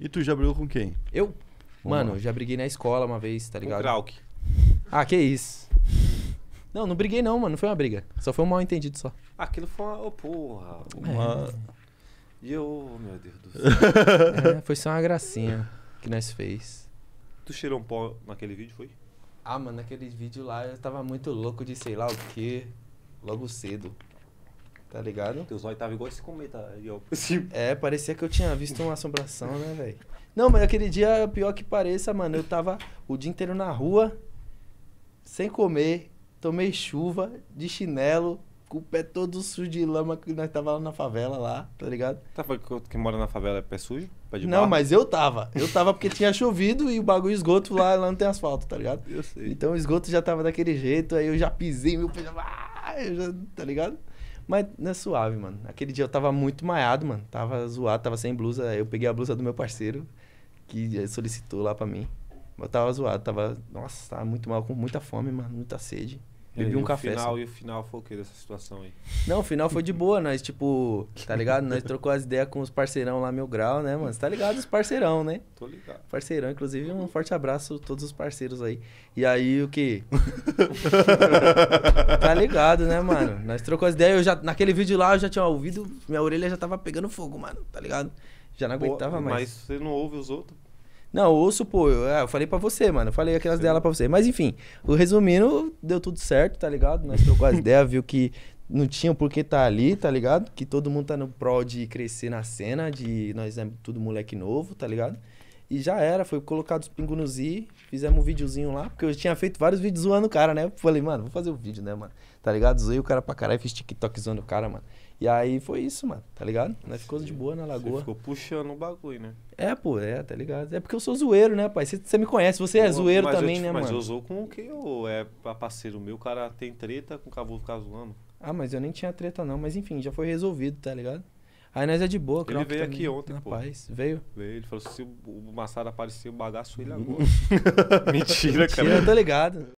E tu já brigou com quem? Eu? Vamos Mano, lá. já briguei na escola uma vez, tá ligado? Com Krauk. Ah, que isso. Não, não briguei não, mano. Não foi uma briga. Só foi um mal entendido só. Aquilo foi uma. Oh, porra. É. Uma. E eu. meu Deus do céu. é, foi só uma gracinha que nós fez. Tu cheirou um pó naquele vídeo, foi? Ah, mano, naquele vídeo lá eu tava muito louco de sei lá o que. Logo cedo. Tá ligado? Teus olhos estavam igual esse cometa aí, ó. É, parecia que eu tinha visto uma assombração, né, velho? Não, mas aquele dia, pior que pareça, mano, eu tava o dia inteiro na rua, sem comer, tomei chuva, de chinelo, com o pé todo sujo de lama, que nós tava lá na favela lá, tá ligado? Tá falando que quem mora na favela é pé sujo? Pé de Não, barro? mas eu tava. Eu tava porque tinha chovido e o bagulho esgoto lá, lá não tem asfalto, tá ligado? Eu sei. Então o esgoto já tava daquele jeito, aí eu já pisei, meu pé já... Ah, já tá ligado? Mas não é suave, mano. Aquele dia eu tava muito maiado, mano. Tava zoado, tava sem blusa. Eu peguei a blusa do meu parceiro, que solicitou lá pra mim. Eu tava zoado, tava. Nossa, tava muito mal, com muita fome, mano, muita sede bebi um café. Final, assim. E o final foi o que dessa situação aí? Não, o final foi de boa, nós, tipo, tá ligado? Nós trocou as ideias com os parceirão lá, meu grau, né, mano? Você tá ligado? Os parceirão, né? Tô ligado. Parceirão, inclusive, um forte abraço a todos os parceiros aí. E aí, o que? tá ligado, né, mano? Nós trocou as ideias, eu já, naquele vídeo lá eu já tinha ouvido, minha orelha já tava pegando fogo, mano, tá ligado? Já não aguentava mais. Mas você não ouve os outros? Não, osso pô, eu, ah, eu falei pra você, mano. Eu falei aquelas Sim. dela pra você. Mas enfim, o resumindo, deu tudo certo, tá ligado? Nós trocou as ideias, viu que não tinha por que tá ali, tá ligado? Que todo mundo tá no pró de crescer na cena, de nós é tudo moleque novo, tá ligado? E já era, foi colocado os pingos nos fizemos um videozinho lá, porque eu tinha feito vários vídeos zoando o cara, né? Eu falei, mano, vou fazer o um vídeo, né, mano? Tá ligado? Zoei o cara pra caralho, fiz TikTok zoando o cara, mano. E aí foi isso, mano, tá ligado? Nós ficou de boa na lagoa. Você ficou puxando o bagulho, né? É, pô, é, tá ligado? É porque eu sou zoeiro, né, pai? Você me conhece, você é zoeiro também, te, né, mas mano? Mas eu zoou com o que? Ou é parceiro meu, o cara tem treta com o cara ficar zoando? Ah, mas eu nem tinha treta não, mas enfim, já foi resolvido, tá ligado? Aí nós é de boa, Ele veio aqui também, ontem, pô. Veio? Veio. Ele falou: se o massado aparecer, o bagaço ele agora. Mentira, Mentira, cara. Eu tô ligado.